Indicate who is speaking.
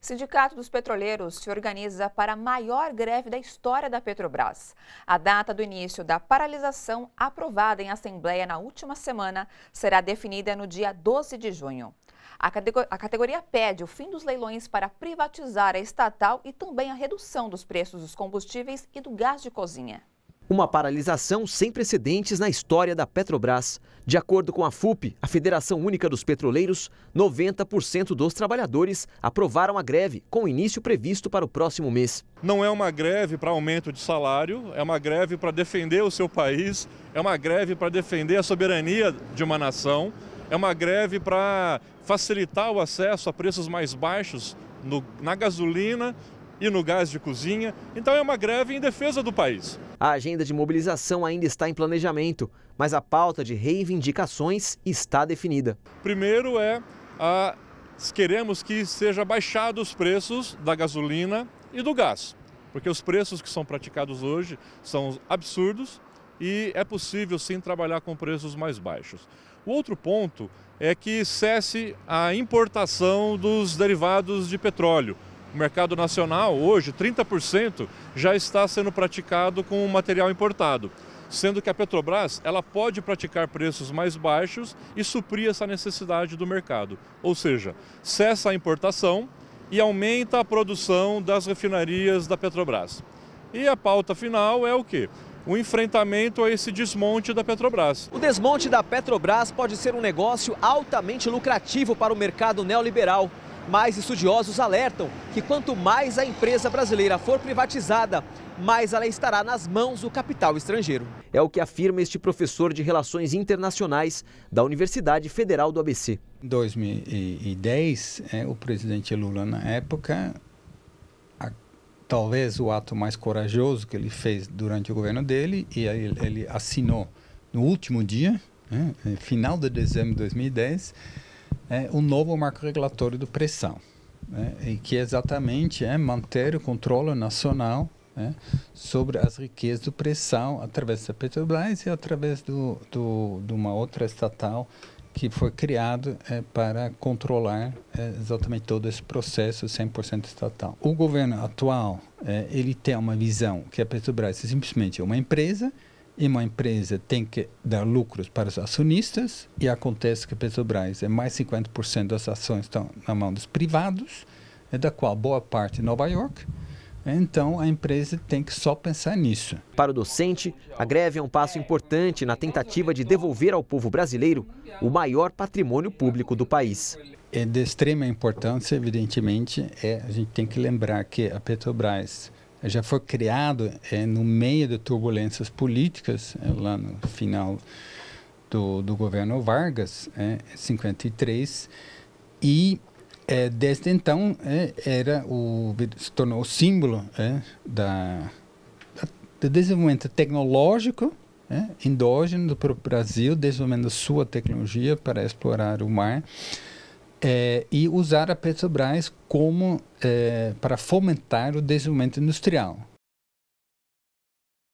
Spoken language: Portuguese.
Speaker 1: Sindicato dos Petroleiros se organiza para a maior greve da história da Petrobras. A data do início da paralisação, aprovada em Assembleia na última semana, será definida no dia 12 de junho. A, categoria pede o fim dos leilões para privatizar a estatal e também a redução dos preços dos combustíveis e do gás de cozinha. Uma paralisação sem precedentes na história da Petrobras. De acordo com a FUP, a Federação Única dos Petroleiros, 90%
Speaker 2: dos trabalhadores aprovaram a greve, com início previsto para o próximo mês. Não é uma greve para aumento de salário, é uma greve para defender o seu país, é uma greve para defender a soberania de uma nação, é uma greve para facilitar o acesso a preços mais baixos no, na gasolina, e no gás de cozinha. Então é uma greve em defesa do país. A agenda de mobilização ainda está em planejamento, mas
Speaker 1: a pauta de reivindicações está definida.
Speaker 2: Primeiro é a queremos que seja baixado os preços da gasolina e do gás, porque os preços que são praticados hoje são absurdos e é possível sim trabalhar com preços mais baixos. O outro ponto é que cesse a importação dos derivados de petróleo. O mercado nacional, hoje, 30% já está sendo praticado com material importado, sendo que a Petrobras ela pode praticar preços mais baixos e suprir essa necessidade do mercado. Ou seja, cessa a importação e aumenta a produção das refinarias da Petrobras. E a pauta final é o quê? o enfrentamento a esse desmonte da Petrobras. O desmonte da Petrobras pode ser um negócio altamente lucrativo para o mercado
Speaker 1: neoliberal mas estudiosos alertam que quanto mais a empresa brasileira for privatizada, mais ela estará nas mãos do capital estrangeiro. É o que afirma este professor de Relações Internacionais da Universidade Federal do ABC. Em 2010,
Speaker 3: é, o presidente Lula, na época, talvez o ato mais corajoso que ele fez durante o governo dele, e ele, ele assinou no último dia, né, é, final de dezembro de 2010, é, o novo marco regulatório do pressão, né, e que exatamente é manter o controle nacional né, sobre as riquezas do pressão através da Petrobras e através do, do, de uma outra estatal que foi criado é, para controlar é, exatamente todo esse processo 100% estatal. O governo atual é, ele tem uma visão que a Petrobras é simplesmente uma empresa e uma empresa tem que dar lucros para os acionistas e acontece que a Petrobras é mais 50% das ações estão na mão dos privados, é da qual boa parte em Nova York. Então a empresa tem que só pensar nisso. Para o docente, a greve é um passo importante na tentativa
Speaker 1: de devolver ao povo brasileiro o maior patrimônio público do país.
Speaker 3: É de extrema importância, evidentemente, é, a gente tem que lembrar que a Petrobras já foi criado é, no meio de turbulências políticas, é, lá no final do, do governo Vargas, é, eh, 53, e é, desde então era o, se tornou o símbolo da, da, do desenvolvimento tecnológico endógeno do Brasil, desenvolvendo sua tecnologia para explorar o mar é, e usar a Petrobras como é, para fomentar o desenvolvimento industrial.